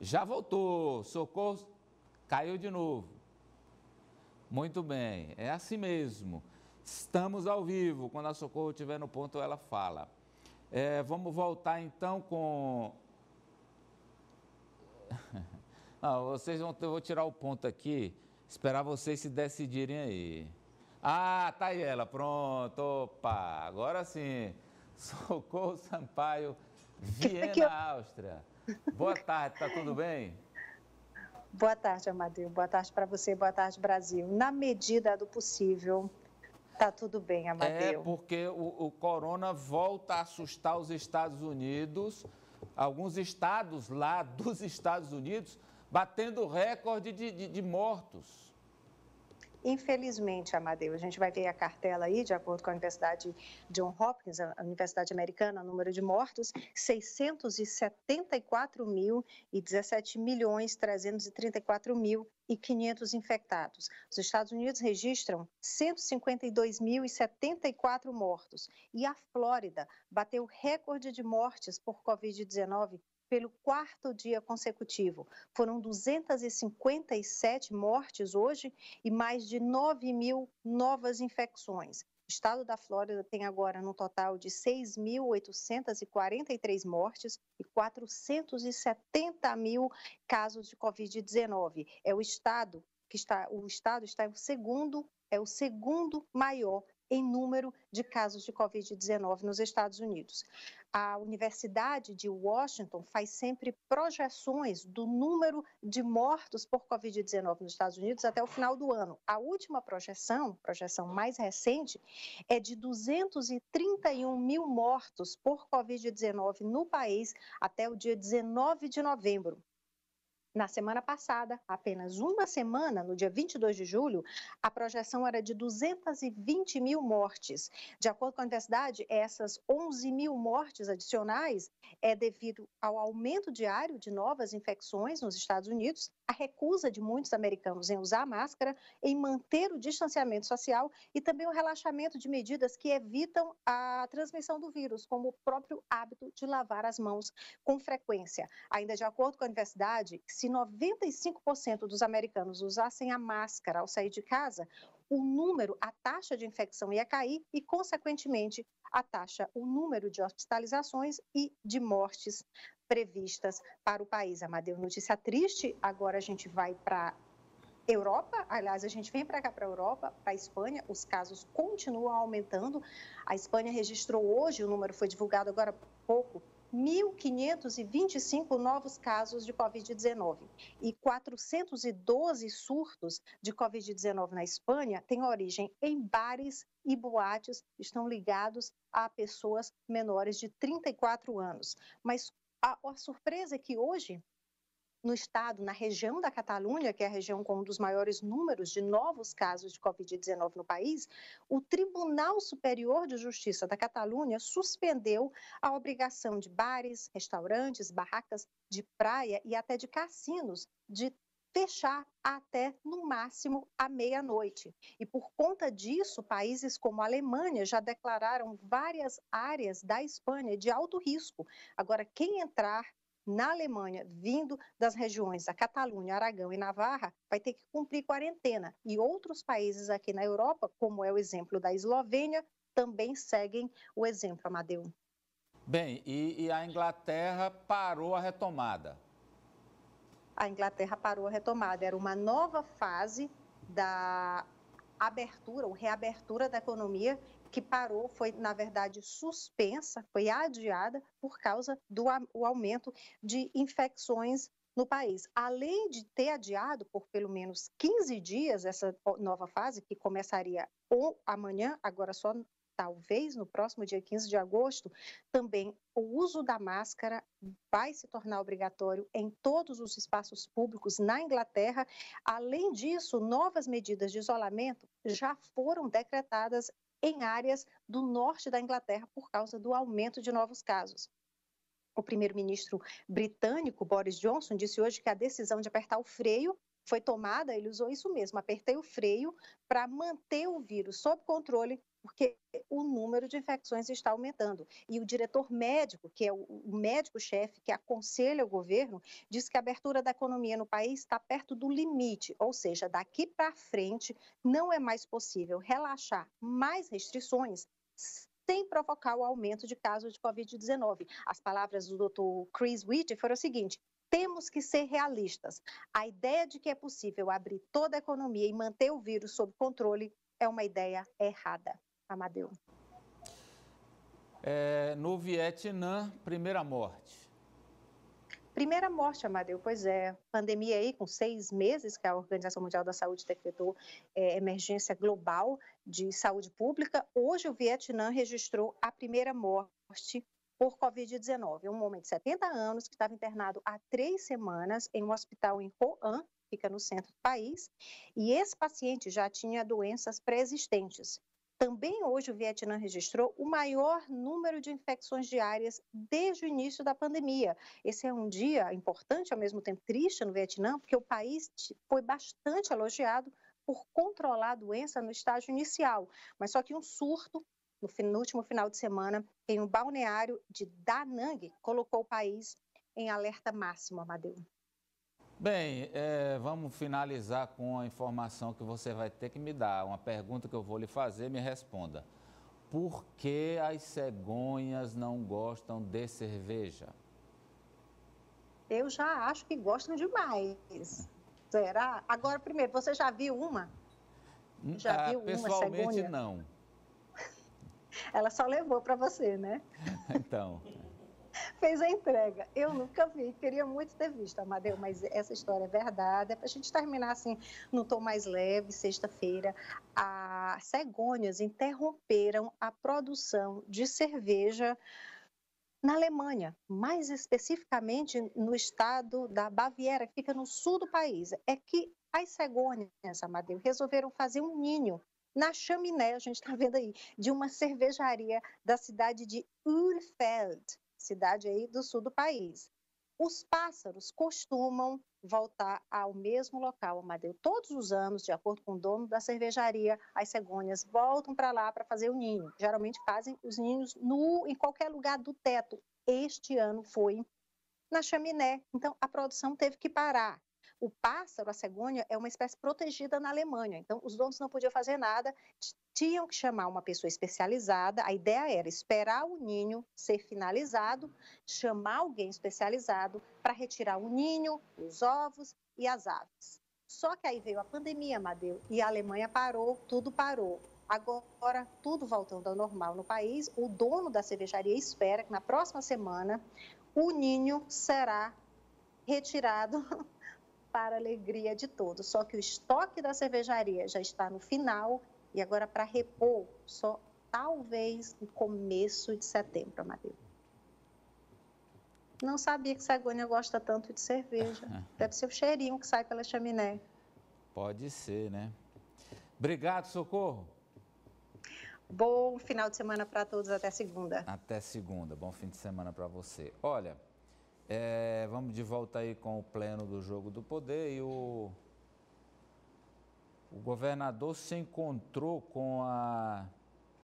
Já voltou, socorro, caiu de novo. Muito bem, é assim mesmo. Estamos ao vivo. Quando a socorro estiver no ponto, ela fala. É, vamos voltar então com. Não, ah, vocês vão. vou tirar o ponto aqui, esperar vocês se decidirem aí. Ah, tá aí ela, pronto. Opa, agora sim. Socorro Sampaio, é Viena, Áustria. Boa tarde, tá tudo bem? Boa tarde, Amadeu. Boa tarde para você, boa tarde, Brasil. Na medida do possível, tá tudo bem, é Amadeu. É porque o, o corona volta a assustar os Estados Unidos, alguns estados lá dos Estados Unidos, batendo recorde de, de, de mortos. Infelizmente, Amadeu, a gente vai ver a cartela aí, de acordo com a Universidade John Hopkins, a Universidade Americana, o número de mortos, 674 mil e 17 milhões 334 mil e 500 infectados. Os Estados Unidos registram 152.074 mortos e a Flórida bateu recorde de mortes por Covid-19 pelo quarto dia consecutivo. Foram 257 mortes hoje e mais de 9 mil novas infecções. O estado da Flórida tem agora no total de 6.843 mortes e 470 mil casos de Covid-19. É o estado que está, o estado está em segundo, é o segundo maior em número de casos de Covid-19 nos Estados Unidos a Universidade de Washington faz sempre projeções do número de mortos por Covid-19 nos Estados Unidos até o final do ano. A última projeção, projeção mais recente, é de 231 mil mortos por Covid-19 no país até o dia 19 de novembro. Na semana passada, apenas uma semana, no dia 22 de julho, a projeção era de 220 mil mortes. De acordo com a intensidade, essas 11 mil mortes adicionais é devido ao aumento diário de novas infecções nos Estados Unidos a recusa de muitos americanos em usar máscara, em manter o distanciamento social e também o relaxamento de medidas que evitam a transmissão do vírus, como o próprio hábito de lavar as mãos com frequência. Ainda de acordo com a universidade, se 95% dos americanos usassem a máscara ao sair de casa, o número, a taxa de infecção ia cair e, consequentemente, a taxa, o número de hospitalizações e de mortes previstas para o país. Amadeu, notícia triste, agora a gente vai para Europa, aliás, a gente vem para cá, para a Europa, para a Espanha, os casos continuam aumentando. A Espanha registrou hoje, o número foi divulgado agora há pouco, 1.525 novos casos de Covid-19 e 412 surtos de Covid-19 na Espanha têm origem em bares e boates, estão ligados a pessoas menores de 34 anos. Mas a, a surpresa é que hoje, no estado, na região da Catalunha, que é a região com um dos maiores números de novos casos de Covid-19 no país, o Tribunal Superior de Justiça da Catalunha suspendeu a obrigação de bares, restaurantes, barracas de praia e até de cassinos de fechar até no máximo à meia-noite. E por conta disso, países como a Alemanha já declararam várias áreas da Espanha de alto risco. Agora, quem entrar na Alemanha, vindo das regiões da Catalunha, Aragão e Navarra, vai ter que cumprir quarentena. E outros países aqui na Europa, como é o exemplo da Eslovênia, também seguem o exemplo, Amadeu. Bem, e, e a Inglaterra parou a retomada a Inglaterra parou a retomada. Era uma nova fase da abertura ou reabertura da economia que parou, foi na verdade suspensa, foi adiada por causa do aumento de infecções no país. Além de ter adiado por pelo menos 15 dias essa nova fase, que começaria ou amanhã, agora só talvez no próximo dia 15 de agosto, também o uso da máscara vai se tornar obrigatório em todos os espaços públicos na Inglaterra. Além disso, novas medidas de isolamento já foram decretadas em áreas do norte da Inglaterra por causa do aumento de novos casos. O primeiro-ministro britânico Boris Johnson disse hoje que a decisão de apertar o freio foi tomada, ele usou isso mesmo, apertei o freio para manter o vírus sob controle, porque o número de infecções está aumentando. E o diretor médico, que é o médico-chefe que aconselha o governo, diz que a abertura da economia no país está perto do limite, ou seja, daqui para frente não é mais possível relaxar mais restrições sem provocar o aumento de casos de Covid-19. As palavras do Dr. Chris Witt foram as seguinte: temos que ser realistas. A ideia de que é possível abrir toda a economia e manter o vírus sob controle é uma ideia errada. Amadeu. É, no Vietnã, primeira morte. Primeira morte, Amadeu, pois é. Pandemia aí com seis meses que a Organização Mundial da Saúde decretou é, emergência global de saúde pública. Hoje o Vietnã registrou a primeira morte por Covid-19. É um homem de 70 anos que estava internado há três semanas em um hospital em Roan, fica no centro do país, e esse paciente já tinha doenças pré-existentes. Também hoje o Vietnã registrou o maior número de infecções diárias desde o início da pandemia. Esse é um dia importante, ao mesmo tempo triste no Vietnã, porque o país foi bastante elogiado por controlar a doença no estágio inicial, mas só que um surto no, no último final de semana, em um balneário de Danang, colocou o país em alerta máximo, Amadeu. Bem, é, vamos finalizar com a informação que você vai ter que me dar. Uma pergunta que eu vou lhe fazer, me responda. Por que as cegonhas não gostam de cerveja? Eu já acho que gostam demais. Será? Agora, primeiro, você já viu uma? Hum, já ah, viu uma cegonha? Pessoalmente, não. Ela só levou para você, né? então. Fez a entrega. Eu nunca vi, queria muito ter visto, Amadeu, mas essa história é verdade. É para a gente terminar assim, no tom mais leve, sexta-feira, as cegonhas interromperam a produção de cerveja na Alemanha, mais especificamente no estado da Baviera, que fica no sul do país. É que as cegonhas, Amadeu, resolveram fazer um ninho na chaminé, a gente está vendo aí, de uma cervejaria da cidade de Ulfeld, cidade aí do sul do país. Os pássaros costumam voltar ao mesmo local, Amadeu. Todos os anos, de acordo com o dono da cervejaria, as cegonhas voltam para lá para fazer o ninho. Geralmente fazem os ninhos no, em qualquer lugar do teto. Este ano foi na chaminé. Então, a produção teve que parar. O pássaro, a cegonha, é uma espécie protegida na Alemanha, então os donos não podiam fazer nada, tinham que chamar uma pessoa especializada. A ideia era esperar o ninho ser finalizado, chamar alguém especializado para retirar o ninho, os ovos e as aves. Só que aí veio a pandemia, Amadeu, e a Alemanha parou, tudo parou. Agora, tudo voltando ao normal no país, o dono da cervejaria espera que na próxima semana o ninho será retirado para a alegria de todos. Só que o estoque da cervejaria já está no final e agora para repor só talvez no começo de setembro, Amadeu. Não sabia que Cegonha gosta tanto de cerveja. Deve ser o cheirinho que sai pela chaminé. Pode ser, né? Obrigado, Socorro. Bom final de semana para todos. Até segunda. Até segunda. Bom fim de semana para você. Olha. É, vamos de volta aí com o pleno do jogo do poder e o, o governador se encontrou com a